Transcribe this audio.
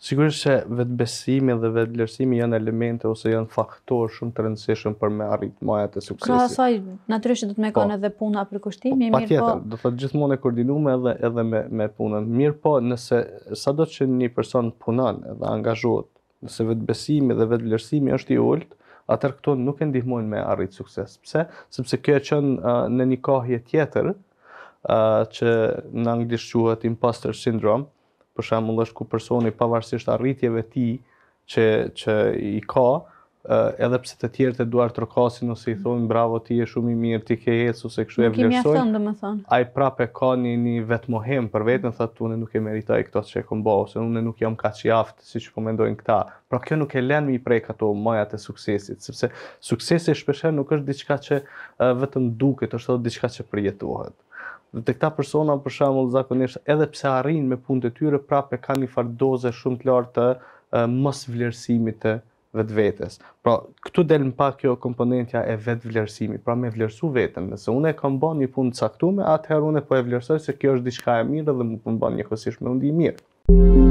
Sigurisht se vetbesimi dhe vetvlerësimi janë elemente ose janë faktor shumë të rëndësishëm për me arrit maja të suksesit. Kra asaj, natyrisht do të me po, kanë edhe puna për kushtimi, po, mirë tjetër, po... Pa tjetër, do të të gjithmonë e koordinume edhe, edhe me, me punën. Mirë po, nëse sa do që një person punan edhe angazhot, nëse vetbesimi dhe vetvlerësimi është i ullët, atër këto nuk e ndihmojnë me arrit sukses. Pse? Sëpse kjo e qënë uh, në një kohje tjetër, uh, që në anglisht quhet imposter syndrome, për shembull është ku personi pavarësisht arritjeve të tij që që i ka, uh, edhe pse të tjerët e duart trokasin ose i thonë bravo ti je shumë i mirë, ti ke ecë ose kështu e vlerësoj. Kimi thon domethën. Ai prapë ka një, një për veten, thotë unë nuk e meritoj këtë që e kam bërë ose unë nuk jam kaq i aftë siç po mendojnë këta. Pra kjo nuk e lën më i prek ato majat e suksesit, sepse suksesi shpesh nuk është diçka që uh, vetëm duket, është edhe diçka që përjetohet. Dhe të këta persona, për shembull, zakonisht edhe pse arrin me punët e tyre, prapë kanë një far doze shumë të lartë të uh, mos vlerësimit të vetvetes. Pra, këtu del më pak kjo komponentja e vetvlerësimit, pra me vlerësu veten. Nëse unë e kam bën një punë të caktuar, atëherë unë po e vlerësoj se kjo është diçka e mirë dhe më bën njëkohësisht mendim i mirë.